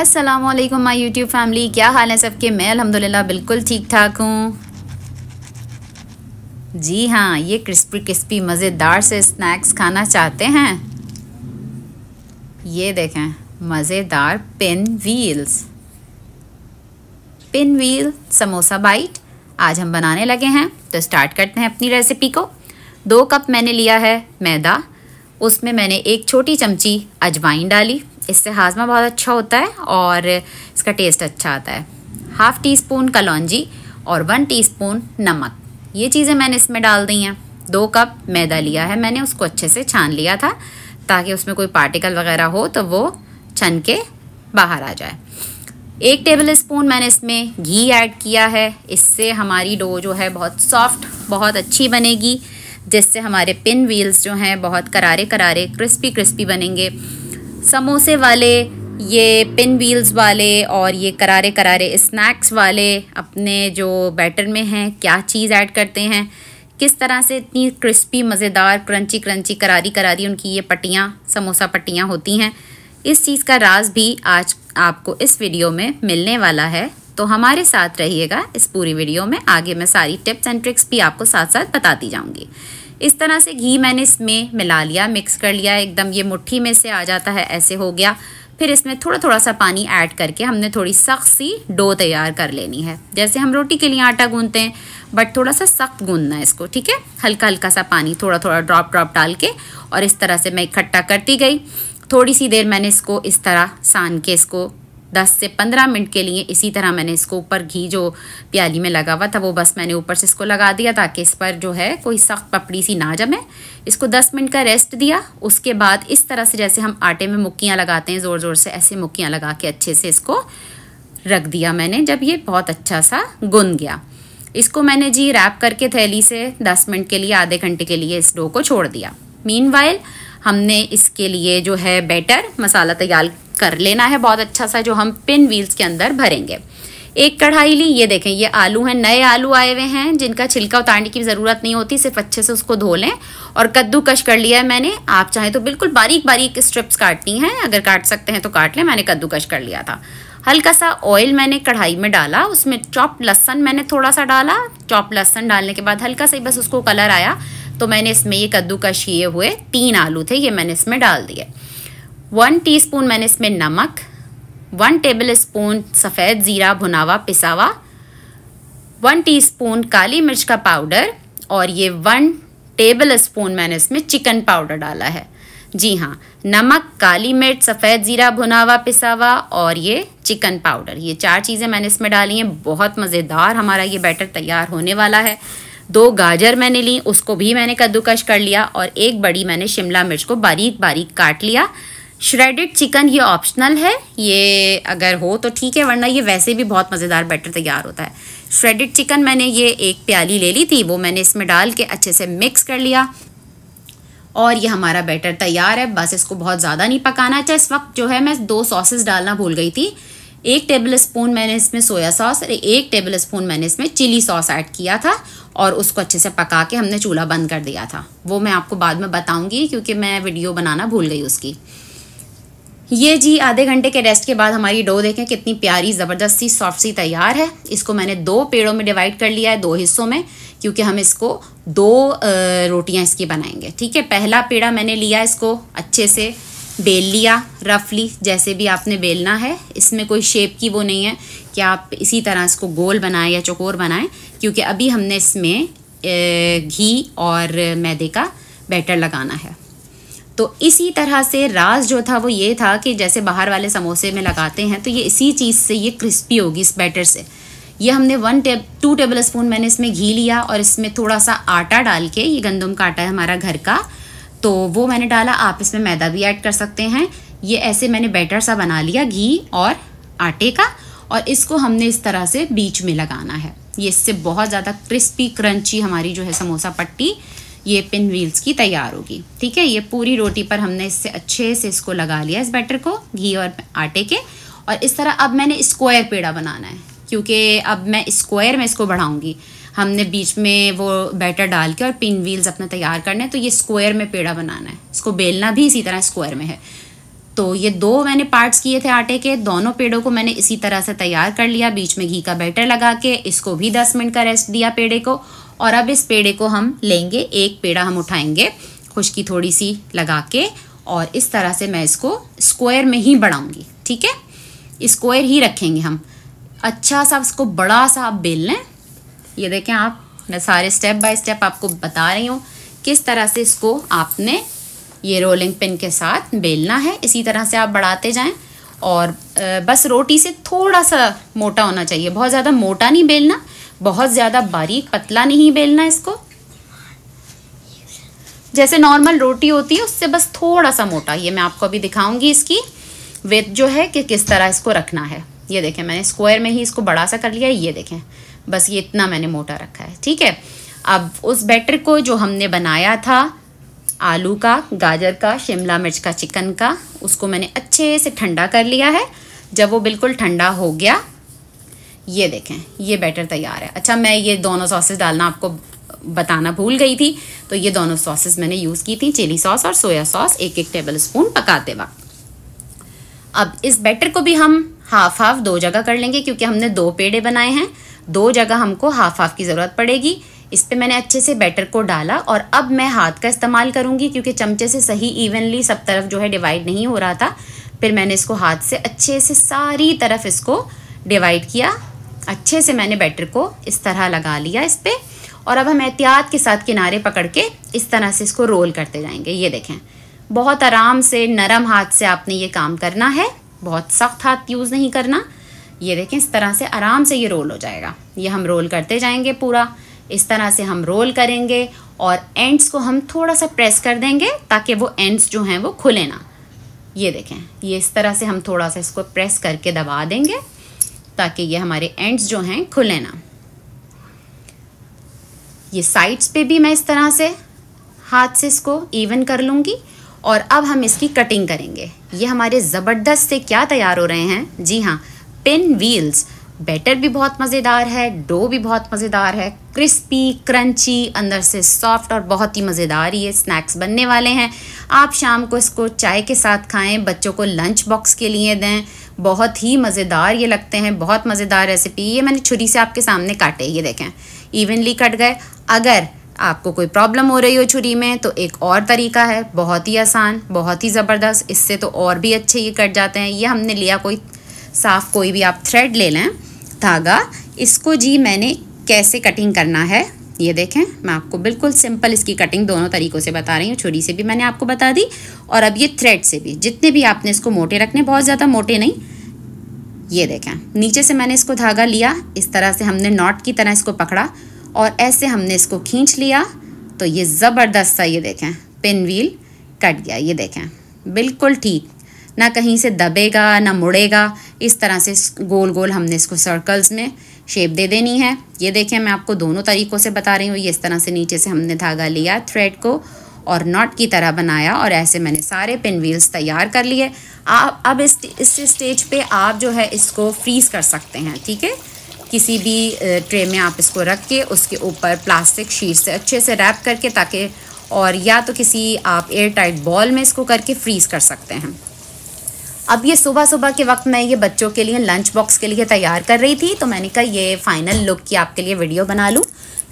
अस्सलाम वालेकुम my YouTube family क्या हाल है सबके मैं अल्हम्दुलिल्लाह बिल्कुल ठीक ठाक हूँ जी हाँ ये क्रिस्पी क्रिस्पी मज़ेदार से स्नैक्स खाना चाहते हैं ये देखें मज़ेदार pinwheels pinwheel samosa bite आज हम बनाने लगे हैं तो स्टार्ट करते हैं अपनी रेसिपी को दो कप मैंने लिया है मैदा उसमें मैंने एक छोटी चमची अजवाइन डाली इससे हाजमा बहुत अच्छा होता है और इसका टेस्ट अच्छा आता है हाफ़ टी स्पून कलौजी और वन टी स्पून नमक ये चीज़ें मैंने इसमें डाल दी हैं दो कप मैदा लिया है मैंने उसको अच्छे से छान लिया था ताकि उसमें कोई पार्टिकल वगैरह हो तो वो छन के बाहर आ जाए एक टेबल स्पून मैंने इसमें घी ऐड किया है इससे हमारी डो जो है बहुत सॉफ्ट बहुत अच्छी बनेगी जिससे हमारे पिन व्हील्स जो हैं बहुत करारे करारे क्रिस्पी क्रिस्पी बनेंगे समोसे वाले ये पिन व्हील्स वाले और ये करारे करारे स्नैक्स वाले अपने जो बैटर में हैं क्या चीज़ ऐड करते हैं किस तरह से इतनी क्रिस्पी मज़ेदार क्रंची क्रंची करारी करारी उनकी ये पट्टियाँ समोसा पट्टियाँ होती हैं इस चीज़ का राज भी आज आपको इस वीडियो में मिलने वाला है तो हमारे साथ रहिएगा इस पूरी वीडियो में आगे मैं सारी टिप्स एंड ट्रिक्स भी आपको साथ साथ बताती जाऊँगी इस तरह से घी मैंने इसमें मिला लिया मिक्स कर लिया एकदम ये मुट्ठी में से आ जाता है ऐसे हो गया फिर इसमें थोड़ा थोड़ा सा पानी ऐड करके हमने थोड़ी सख्त सी डो तैयार कर लेनी है जैसे हम रोटी के लिए आटा गूंदते हैं बट थोड़ा सा सख्त गूंदना है इसको ठीक है हल्का हल्का सा पानी थोड़ा थोड़ा ड्रॉप ड्रॉप डाल के और इस तरह से मैं इकट्ठा करती गई थोड़ी सी देर मैंने इसको इस तरह सान के इसको 10 से 15 मिनट के लिए इसी तरह मैंने इसको ऊपर घी जो प्याली में लगा हुआ था वो बस मैंने ऊपर से इसको लगा दिया ताकि इस पर जो है कोई सख्त पपड़ी सी ना जमे इसको 10 मिनट का रेस्ट दिया उसके बाद इस तरह से जैसे हम आटे में मुक्कियाँ लगाते हैं ज़ोर ज़ोर से ऐसे मुक्कियाँ लगा के अच्छे से इसको रख दिया मैंने जब ये बहुत अच्छा सा गुन गया इसको मैंने जी रैप करके थैली से दस मिनट के लिए आधे घंटे के लिए इस डो को छोड़ दिया मीन हमने इसके लिए जो है बैटर मसाला तैयार कर लेना है बहुत अच्छा सा जो हम पिन व्हील्स के अंदर भरेंगे एक कढ़ाई ली ये देखें ये आलू हैं नए आलू आए हुए हैं जिनका छिलका उतारने की ज़रूरत नहीं होती सिर्फ अच्छे से उसको धो लें और कश कर लिया है मैंने आप चाहे तो बिल्कुल बारीक बारीक स्ट्रिप्स काटनी हैं अगर काट सकते हैं तो काट लें मैंने कद्दूकश कर लिया था हल्का सा ऑयल मैंने कढ़ाई में डाला उसमें चॉप लहसन मैंने थोड़ा सा डाला चॉप लहसन डालने के बाद हल्का सा ही बस उसको कलर आया तो मैंने इसमें ये कद्दूकश किए हुए तीन आलू थे ये मैंने इसमें डाल दिए वन टीस्पून मैंने इसमें नमक वन टेबल स्पून सफ़ेद ज़ीरा भुनावा पिसावा वन टी वन टीस्पून काली मिर्च का पाउडर और ये वन टेबल स्पून मैंने इसमें चिकन पाउडर डाला है जी हाँ नमक काली मिर्च सफ़ेद ज़ीरा भुनावा पिसावा और ये चिकन पाउडर ये चार चीज़ें मैंने इसमें डाली हैं बहुत मज़ेदार हमारा ये बैटर तैयार होने वाला है दो गाजर मैंने ली उसको भी मैंने कद्दूकश कर लिया और एक बड़ी मैंने शिमला मिर्च को बारीक बारीक काट लिया श्रेडेड चिकन ये ऑप्शनल है ये अगर हो तो ठीक है वरना ये वैसे भी बहुत मज़ेदार बैटर तैयार होता है श्रेडेड चिकन मैंने ये एक प्याली ले ली थी वो मैंने इसमें डाल के अच्छे से मिक्स कर लिया और ये हमारा बैटर तैयार है बस इसको बहुत ज़्यादा नहीं पकाना अच्छा इस वक्त जो है मैं दो सॉसेस डालना भूल गई थी एक टेबल स्पून मैंने इसमें सोया सॉस और एक टेबल स्पून मैंने इसमें चिली सॉस ऐड किया था और उसको अच्छे से पका के हमने चूल्हा बंद कर दिया था वो मैं आपको बाद में बताऊँगी क्योंकि मैं वीडियो बनाना भूल गई उसकी ये जी आधे घंटे के रेस्ट के बाद हमारी डो देखें कितनी प्यारी ज़बरदस्त सी सॉफ्ट सी तैयार है इसको मैंने दो पेड़ों में डिवाइड कर लिया है दो हिस्सों में क्योंकि हम इसको दो रोटियां इसकी बनाएंगे ठीक है पहला पेड़ा मैंने लिया इसको अच्छे से बेल लिया रफली जैसे भी आपने बेलना है इसमें कोई शेप की वो नहीं है कि आप इसी तरह इसको गोल बनाएं या चकोर बनाएं क्योंकि अभी हमने इसमें घी और मैदे का बैटर लगाना है तो इसी तरह से राज जो था वो ये था कि जैसे बाहर वाले समोसे में लगाते हैं तो ये इसी चीज़ से ये क्रिस्पी होगी इस बैटर से ये हमने one tab two tablespoon मैंने इसमें घी लिया और इसमें थोड़ा सा आटा डाल के ये गंदम का आटा है हमारा घर का तो वो मैंने डाला आप इसमें मैदा भी ऐड कर सकते हैं ये ऐसे मैंने बैटर सा बना लिया घी और आटे का और इसको हमने इस तरह से बीच में लगाना है ये इससे बहुत ज़्यादा क्रिस्पी क्रंची हमारी जो है समोसा पट्टी ये पिन व्हील्स की तैयार होगी ठीक है ये पूरी रोटी पर हमने इससे अच्छे से इसको लगा लिया इस बैटर को घी और आटे के और इस तरह अब मैंने स्क्वायर पेड़ा बनाना है क्योंकि अब मैं स्क्वायर में इसको बढ़ाऊँगी हमने बीच में वो बैटर डाल के और पिन व्हील्स अपने तैयार करने तो ये स्क्वायर में पेड़ा बनाना है इसको बेलना भी इसी तरह स्क्वायर में है तो ये दो मैंने पार्ट्स किए थे आटे के दोनों पेड़ों को मैंने इसी तरह से तैयार कर लिया बीच में घी का बैटर लगा के इसको भी दस मिनट का रेस्ट दिया पेड़े को और अब इस पेड़े को हम लेंगे एक पेड़ा हम उठाएंगे खुशकी थोड़ी सी लगा के और इस तरह से मैं इसको स्क्वायर में ही बढ़ाऊँगी ठीक है स्क्वायर ही रखेंगे हम अच्छा सा इसको बड़ा सा आप बेल लें ये देखें आप मैं सारे स्टेप बाय स्टेप आपको बता रही हूँ किस तरह से इसको आपने ये रोलिंग पिन के साथ बेलना है इसी तरह से आप बढ़ाते जाएं और बस रोटी से थोड़ा सा मोटा होना चाहिए बहुत ज़्यादा मोटा नहीं बेलना बहुत ज़्यादा बारीक पतला नहीं बेलना इसको जैसे नॉर्मल रोटी होती है उससे बस थोड़ा सा मोटा ये मैं आपको अभी दिखाऊंगी इसकी वेथ जो है कि किस तरह इसको रखना है ये देखें मैंने स्क्वायर में ही इसको बड़ा सा कर लिया ये देखें बस ये इतना मैंने मोटा रखा है ठीक है अब उस बैटर को जो हमने बनाया था आलू का गाजर का शिमला मिर्च का चिकन का उसको मैंने अच्छे से ठंडा कर लिया है जब वो बिल्कुल ठंडा हो गया ये देखें ये बैटर तैयार है अच्छा मैं ये दोनों सॉसेस डालना आपको बताना भूल गई थी तो ये दोनों सॉसेस मैंने यूज़ की थी चिली सॉस और सोया सॉस एक एक टेबल स्पून पकाते वक्त अब इस बैटर को भी हम हाफ हाफ दो जगह कर लेंगे क्योंकि हमने दो पेड़े बनाए हैं दो जगह हमको हाफ हाफ की ज़रूरत पड़ेगी इस पर मैंने अच्छे से बैटर को डाला और अब मैं हाथ का इस्तेमाल करूँगी क्योंकि चमचे से सही इवनली सब तरफ जो है डिवाइड नहीं हो रहा था फिर मैंने इसको हाथ से अच्छे से सारी तरफ इसको डिवाइड किया अच्छे से मैंने बैटर को इस तरह लगा लिया इस पर और अब हम एहतियात के साथ किनारे पकड़ के इस तरह से इसको रोल करते जाएंगे ये देखें बहुत आराम से नरम हाथ से आपने ये काम करना है बहुत सख्त हाथ यूज़ नहीं करना ये देखें इस तरह से आराम से ये रोल हो जाएगा ये हम रोल करते जाएंगे पूरा इस तरह से हम रोल करेंगे और एंड्स को हम थोड़ा सा प्रेस कर देंगे ताकि वो एंड्स जो हैं वो खुले ना ये देखें ये इस तरह से हम थोड़ा सा इसको प्रेस करके दबा देंगे ताकि ये हमारे एंड्स जो हैं खुले ना ये साइड्स पे भी मैं इस तरह से हाथ से इसको इवन कर लूँगी और अब हम इसकी कटिंग करेंगे ये हमारे ज़बरदस्त से क्या तैयार हो रहे हैं जी हाँ पिन व्हील्स बैटर भी बहुत मज़ेदार है डो भी बहुत मज़ेदार है क्रिस्पी क्रंची अंदर से सॉफ्ट और बहुत ही मज़ेदार ये स्नैक्स बनने वाले हैं आप शाम को इसको चाय के साथ खाएं बच्चों को लंच बॉक्स के लिए दें बहुत ही मज़ेदार ये लगते हैं बहुत मज़ेदार रेसिपी ये मैंने छुरी से आपके सामने काटे ये देखें इवनली कट गए अगर आपको कोई प्रॉब्लम हो रही हो छुरी में तो एक और तरीका है बहुत ही आसान बहुत ही ज़बरदस्त इससे तो और भी अच्छे ये कट जाते हैं ये हमने लिया कोई साफ कोई भी आप थ्रेड ले लें धागा इसको जी मैंने कैसे कटिंग करना है ये देखें मैं आपको बिल्कुल सिंपल इसकी कटिंग दोनों तरीक़ों से बता रही हूँ छुरी से भी मैंने आपको बता दी और अब ये थ्रेड से भी जितने भी आपने इसको मोटे रखने बहुत ज़्यादा मोटे नहीं ये देखें नीचे से मैंने इसको धागा लिया इस तरह से हमने नॉट की तरह इसको पकड़ा और ऐसे हमने इसको खींच लिया तो ये ज़बरदस्त सा ये देखें पिन व्हील कट गया ये देखें बिल्कुल ठीक ना कहीं से दबेगा ना मुड़ेगा इस तरह से गोल गोल हमने इसको सर्कल्स में शेप दे देनी है ये देखें मैं आपको दोनों तरीक़ों से बता रही हूँ ये इस तरह से नीचे से हमने धागा लिया थ्रेड को और नॉट की तरह बनाया और ऐसे मैंने सारे पिन व्हील्स तैयार कर लिए आप अब इस इस स्टेज पे आप जो है इसको फ्रीज़ कर सकते हैं ठीक है किसी भी ट्रे में आप इसको रख के उसके ऊपर प्लास्टिक शीट से अच्छे से रैप करके ताकि और या तो किसी आप एयर टाइट बॉल में इसको करके फ्रीज़ कर सकते हैं अब ये सुबह सुबह के वक्त मैं ये बच्चों के लिए लंच बॉक्स के लिए तैयार कर रही थी तो मैंने कहा ये फाइनल लुक की आपके लिए वीडियो बना लूँ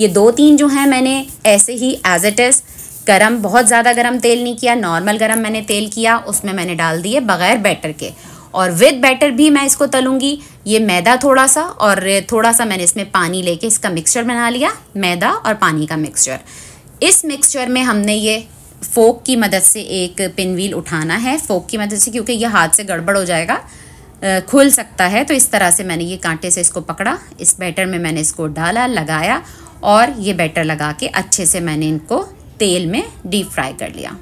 ये दो तीन जो हैं मैंने ऐसे ही एज इट इज़ गरम बहुत ज़्यादा गरम तेल नहीं किया नॉर्मल गरम मैंने तेल किया उसमें मैंने डाल दिए बग़ैर बैटर के और विद बैटर भी मैं इसको तलूँगी ये मैदा थोड़ा सा और थोड़ा सा मैंने इसमें पानी लेके इसका मिक्सचर बना लिया मैदा और पानी का मिक्सचर इस मिक्सचर में हमने ये फोक की मदद से एक पिन व्हील उठाना है फोक की मदद से क्योंकि ये हाथ से गड़बड़ हो जाएगा खुल सकता है तो इस तरह से मैंने ये कांटे से इसको पकड़ा इस बैटर में मैंने इसको डाला लगाया और ये बैटर लगा के अच्छे से मैंने इनको तेल में डीप फ्राई कर लिया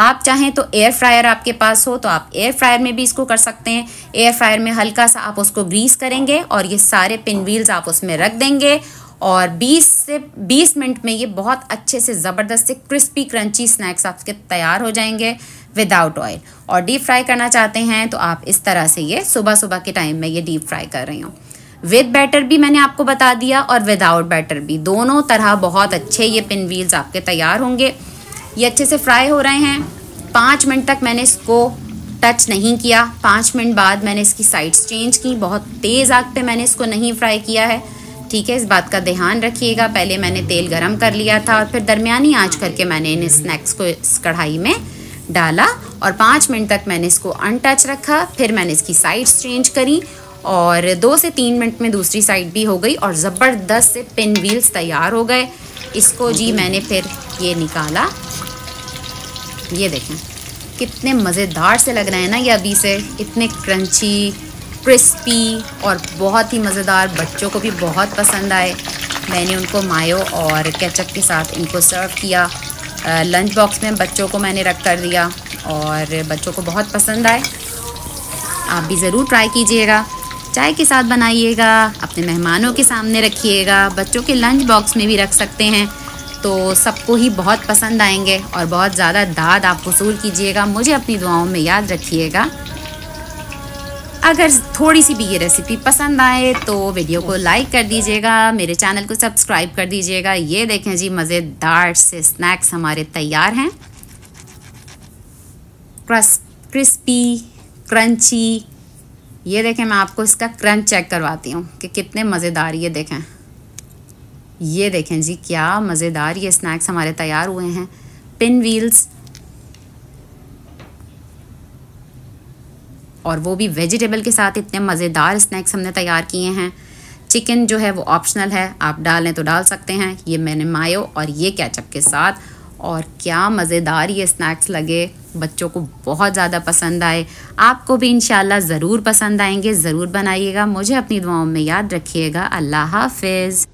आप चाहें तो एयर फ्रायर आपके पास हो तो आप एयर फ्रायर में भी इसको कर सकते हैं एयर फ्रायर में हल्का सा आप उसको ग्रीस करेंगे और ये सारे पिन व्हील्स आप उसमें रख देंगे और 20 से 20 मिनट में ये बहुत अच्छे से ज़बरदस्त से क्रिस्पी क्रंची स्नैक्स आपके तैयार हो जाएंगे विदाउट ऑयल और डीप फ्राई करना चाहते हैं तो आप इस तरह से ये सुबह सुबह के टाइम में ये डीप फ्राई कर रही हूँ विद बैटर भी मैंने आपको बता दिया और विदाउट बैटर भी दोनों तरह बहुत अच्छे ये पिन व्हील्स आपके तैयार होंगे ये अच्छे से फ्राई हो रहे हैं पाँच मिनट तक मैंने इसको टच नहीं किया पाँच मिनट बाद मैंने इसकी साइड्स चेंज की बहुत तेज़ आग पे मैंने इसको नहीं फ्राई किया है ठीक है इस बात का ध्यान रखिएगा पहले मैंने तेल गरम कर लिया था और फिर दरमियानी आंच करके मैंने इन स्नैक्स को इस कढ़ाई में डाला और पाँच मिनट तक मैंने इसको अनटच रखा फिर मैंने इसकी साइड्स चेंज करी और दो से तीन मिनट में दूसरी साइड भी हो गई और ज़बरदस्त से पिन व्हील्स तैयार हो गए इसको जी मैंने फिर ये निकाला ये देखें कितने मज़ेदार से लग रहे हैं ना ये अभी से इतने क्रंची क्रिस्पी और बहुत ही मज़ेदार बच्चों को भी बहुत पसंद आए मैंने उनको मायो और केचप के साथ इनको सर्व किया लंच बॉक्स में बच्चों को मैंने रख कर दिया और बच्चों को बहुत पसंद आए आप भी ज़रूर ट्राई कीजिएगा चाय के साथ बनाइएगा अपने मेहमानों के सामने रखिएगा बच्चों के लंच बॉक्स में भी रख सकते हैं तो सबको ही बहुत पसंद आएंगे और बहुत ज़्यादा दाद आप वसूल कीजिएगा मुझे अपनी दुआओं में याद रखिएगा अगर थोड़ी सी भी ये रेसिपी पसंद आए तो वीडियो को लाइक कर दीजिएगा मेरे चैनल को सब्सक्राइब कर दीजिएगा ये देखें जी मज़ेदार से स्नैक्स हमारे तैयार हैं क्रस क्रिस्पी क्रंची ये देखें मैं आपको इसका क्रंच चेक करवाती हूँ कि कितने मज़ेदार ये देखें ये देखें जी क्या मज़ेदार ये स्नैक्स हमारे तैयार हुए हैं पिन व्हील्स और वो भी वेजिटेबल के साथ इतने मज़ेदार स्नैक्स हमने तैयार किए हैं चिकन जो है वो ऑप्शनल है आप डालें तो डाल सकते हैं ये मैंने मायो और ये कैचअप के साथ और क्या मज़ेदार ये स्नैक्स लगे बच्चों को बहुत ज़्यादा पसंद आए आपको भी इन ज़रूर पसंद आएंगे ज़रूर बनाइएगा मुझे अपनी दुआओं में याद रखिएगा अल्लाह हाफिज़